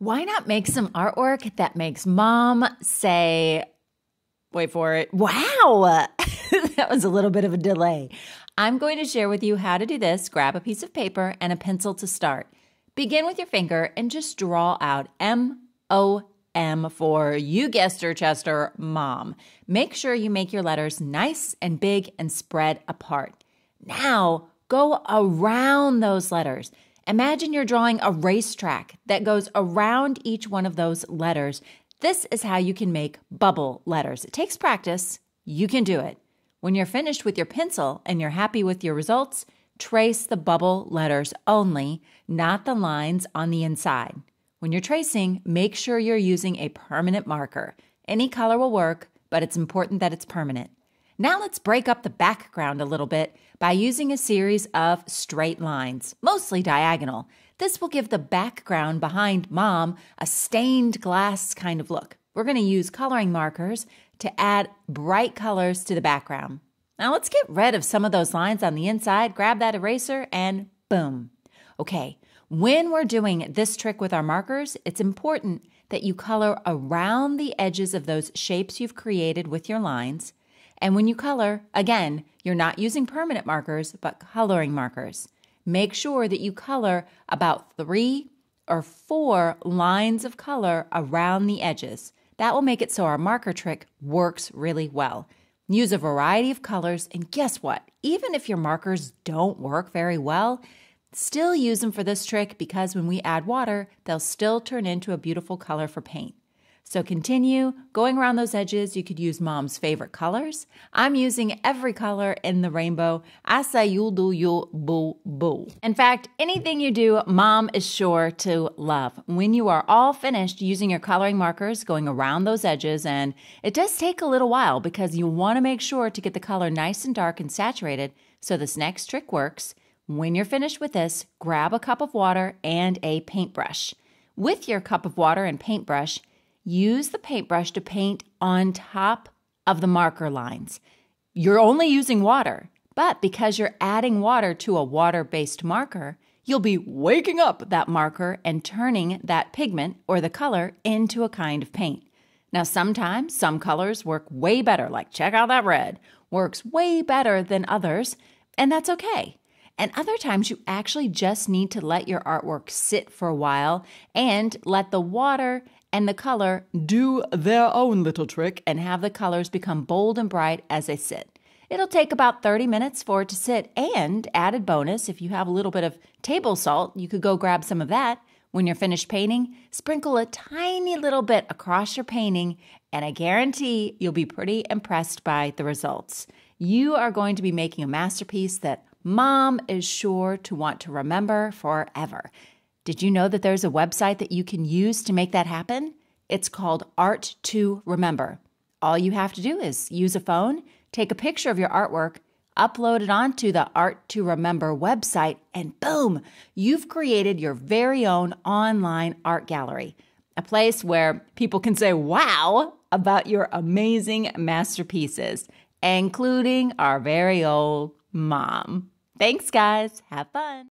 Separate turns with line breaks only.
Why not make some artwork that makes mom say, wait for it, wow? that was a little bit of a delay. I'm going to share with you how to do this. Grab a piece of paper and a pencil to start. Begin with your finger and just draw out M O M for you guessed her, Chester, mom. Make sure you make your letters nice and big and spread apart. Now go around those letters. Imagine you're drawing a racetrack that goes around each one of those letters. This is how you can make bubble letters. It takes practice, you can do it. When you're finished with your pencil and you're happy with your results, trace the bubble letters only, not the lines on the inside. When you're tracing, make sure you're using a permanent marker. Any color will work, but it's important that it's permanent. Now let's break up the background a little bit by using a series of straight lines, mostly diagonal. This will give the background behind mom a stained glass kind of look. We're going to use coloring markers to add bright colors to the background. Now let's get rid of some of those lines on the inside, grab that eraser, and boom. Okay, when we're doing this trick with our markers, it's important that you color around the edges of those shapes you've created with your lines and when you color, again, you're not using permanent markers, but coloring markers. Make sure that you color about three or four lines of color around the edges. That will make it so our marker trick works really well. Use a variety of colors, and guess what? Even if your markers don't work very well, still use them for this trick because when we add water, they'll still turn into a beautiful color for paint. So continue going around those edges. You could use mom's favorite colors. I'm using every color in the rainbow. I say you'll do you'll boo boo. In fact, anything you do, mom is sure to love. When you are all finished using your coloring markers, going around those edges, and it does take a little while because you want to make sure to get the color nice and dark and saturated so this next trick works. When you're finished with this, grab a cup of water and a paintbrush. With your cup of water and paintbrush, use the paintbrush to paint on top of the marker lines. You're only using water, but because you're adding water to a water based marker, you'll be waking up that marker and turning that pigment or the color into a kind of paint. Now, sometimes some colors work way better, like check out that red, works way better than others, and that's okay. And other times you actually just need to let your artwork sit for a while and let the water and the color do their own little trick and have the colors become bold and bright as they sit. It'll take about 30 minutes for it to sit. And added bonus, if you have a little bit of table salt, you could go grab some of that. When you're finished painting, sprinkle a tiny little bit across your painting, and I guarantee you'll be pretty impressed by the results. You are going to be making a masterpiece that mom is sure to want to remember forever. Did you know that there's a website that you can use to make that happen? It's called Art to Remember. All you have to do is use a phone, take a picture of your artwork, upload it onto the Art to Remember website, and boom, you've created your very own online art gallery, a place where people can say, wow, about your amazing masterpieces, including our very old mom. Thanks, guys. Have fun.